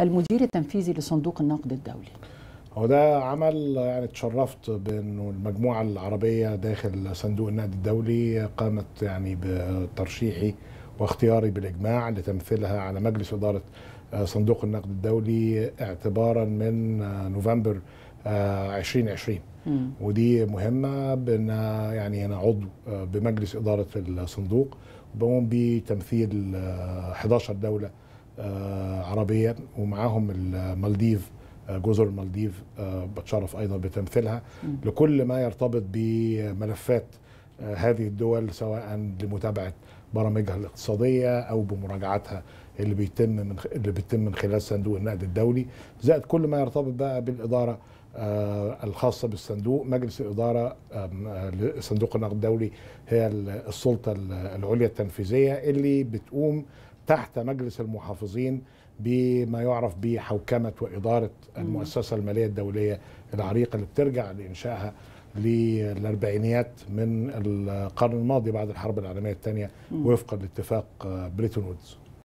المدير التنفيذي لصندوق النقد الدولي هو ده عمل يعني اتشرفت بانه المجموعه العربيه داخل صندوق النقد الدولي قامت يعني بترشيحي واختياري بالاجماع لتمثيلها على مجلس اداره آه، صندوق النقد الدولي اعتبارا من آه، نوفمبر 2020 آه، مم. ودي مهمه بان يعني انا عضو بمجلس اداره الصندوق بقوم بتمثيل 11 دوله آه، عربيا ومعاهم المالديف آه، جزر المالديف آه، بتشرف ايضا بتمثيلها لكل ما يرتبط بملفات هذه الدول سواء لمتابعه برامجها الاقتصاديه او بمراجعتها اللي بيتم من اللي بيتم من خلال صندوق النقد الدولي زائد كل ما يرتبط بقى بالاداره الخاصه بالصندوق مجلس الاداره صندوق النقد الدولي هي السلطه العليا التنفيذيه اللي بتقوم تحت مجلس المحافظين بما يعرف بحوكمة وإدارة المؤسسة المالية الدولية العريقة اللي بترجع لإنشائها للأربعينيات من القرن الماضي بعد الحرب العالمية الثانية وفقا لاتفاق بريتون وودز